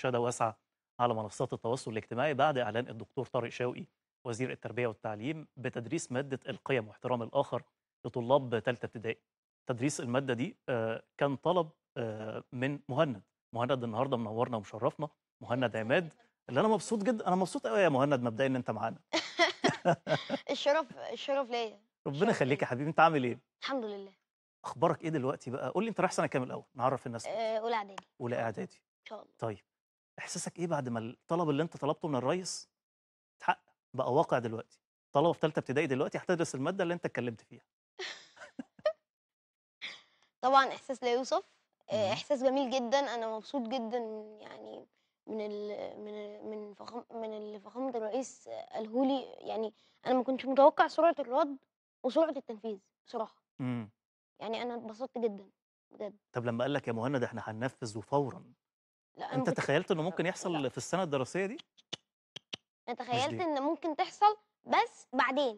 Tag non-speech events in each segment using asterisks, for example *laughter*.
شهادة واسعة على منصات التواصل الاجتماعي بعد إعلان الدكتور طارق شوقي وزير التربية والتعليم بتدريس مادة القيم واحترام الآخر لطلاب ثالثة ابتدائي تدريس المادة دي آه، كان طلب آه، من مهند مهند النهاردة منورنا ومشرفنا مهند عماد اللي أنا مبسوط جدا أنا مبسوط قوي يا مهند مبدئيا إن أنت معانا *laughs* الشرف الشرف ليا ربنا يخليك يا حبيبي أنت عامل إيه؟ الحمد لله اخبارك ايه دلوقتي بقى قول لي انت رايح سنه كام الاول نعرف الناس آه، اولى اعدادي اولى اعدادي ان شاء الله طيب احساسك ايه بعد ما الطلب اللي انت طلبته من الريس اتحقق بقى واقع دلوقتي طلبه في ثالثه ابتدائي دلوقتي هتدرس الماده اللي انت اتكلمت فيها *laughs* طبعا احساس لا يوصف آه، إمم. احساس جميل جدا انا مبسوط جدا يعني من الـ من الـ من فخم من اللي فخامه الرئيس قاله لي يعني انا ما كنتش متوقع سرعه الرد وسرعه التنفيذ بصراحه امم يعني انا اتبسطت جدا بجد طب لما قال لك يا مهند احنا هننفذ وفورا لا انت تخيلت انه ممكن يحصل لا. في السنه الدراسيه دي انا تخيلت ان ممكن تحصل بس بعدين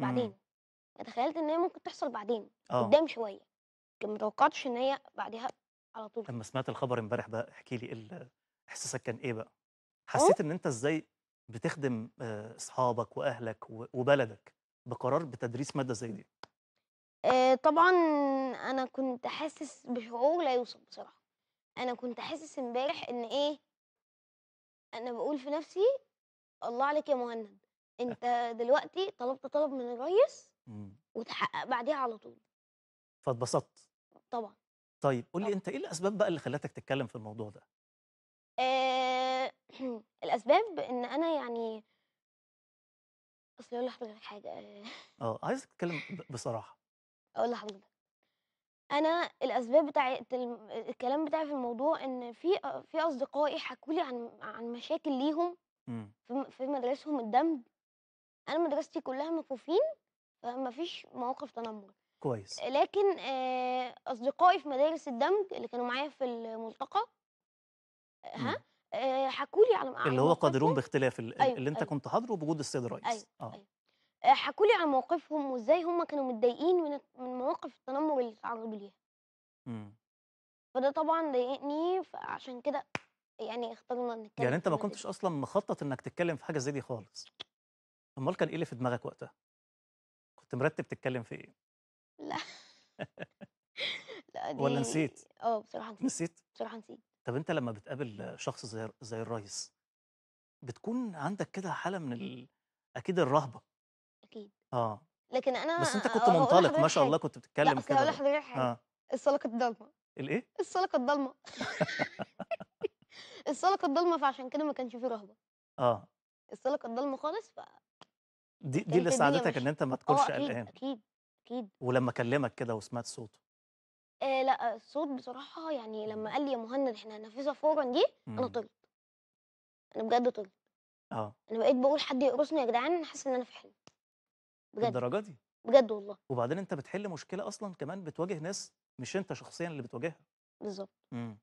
إمم. بعدين انا تخيلت ان هي ممكن تحصل بعدين أوه. قدام شويه لكن ما توقعتش ان هي بعدها على طول لما سمعت الخبر امبارح بقى احكي لي إيه احساسك كان ايه بقى حسيت ان انت ازاي بتخدم آه، اصحابك واهلك وبلدك بقرار بتدريس ماده زي دي آه، طبعا انا كنت حاسس بشعور لا يوصف بصراحه انا كنت حاسس امبارح ان ايه انا بقول في نفسي الله عليك يا مهند انت *laughs* دلوقتي طلبت طلب من الريس إمم. وتحقق بعديها على طول فاتبسطت طبعا طيب قولي انت ايه الاسباب بقى اللي خلتك تتكلم في الموضوع ده آه *clears throat* الاسباب ان انا يعني اصل اقول لحضرتك حاجه اه عايز اتكلم *laughs* بصراحه اقول لحضرتك أنا الأسباب بتاع الكلام بتاعي في الموضوع إن في في أصدقائي حكوا لي عن عن مشاكل ليهم إمم. في مدرستهم الدمب مدارسهم الدمج، أنا مدرستي كلها مكفوفين، فما فيش مواقف تنمر، كويس. لكن أصدقائي في مدارس الدمج اللي كانوا معايا في الملتقى ها، إمم. حكوا لي على اللي هو قادرون باختلاف اللي, أيوه، اللي أنت أيوه. كنت حاضره بوجود السيد أيوه، الرئيس، آه. أيوه. حكوا لي عن مواقفهم وازاي هم كانوا متضايقين من من مواقف التنمر اللي اتعرضوا ليها امم فده طبعا ضايقني فعشان كده يعني اخترنا نتكلم يعني انت ما كنتش اصلا مخطط انك تتكلم في حاجه زي دي خالص امال كان ايه اللي في دماغك وقتها كنت مرتب تتكلم في ايه لا *laughs* لا دي... ولا نسيت اه بصراحه نسيت نسيت بصراحه نسيت طب انت لما بتقابل شخص زي زي الريس بتكون عندك كده حاله من ال... اكيد الرهبه اكيد اه لكن انا بس انت كنت منطلق ما شاء الله كنت بتتكلم كده لا اصل حاجه آه. السلق الضلمه الايه السلق الضلمه *laughs* السلق الضلمه فعشان كده ما كانش فيه رهبه اه السلق الضلمه خالص ف دي دي اللي ساعدتك ان انت ما آه، تكونش قلقان اكيد اكيد ولما كلمك كده وسمعت صوته آه لا الصوت بصراحه يعني لما إمم. قال لي يا مهند احنا هننفذها فورا دي انا إمم. طلت انا بجد طلت اه انا بقيت بقول حد يقرصني يا جدعان حاسس ان انا في حلم بجد الدرجه دي بجد والله وبعدين انت بتحل مشكله اصلا كمان بتواجه ناس مش انت شخصيا اللي بتواجهها بالظبط إمم.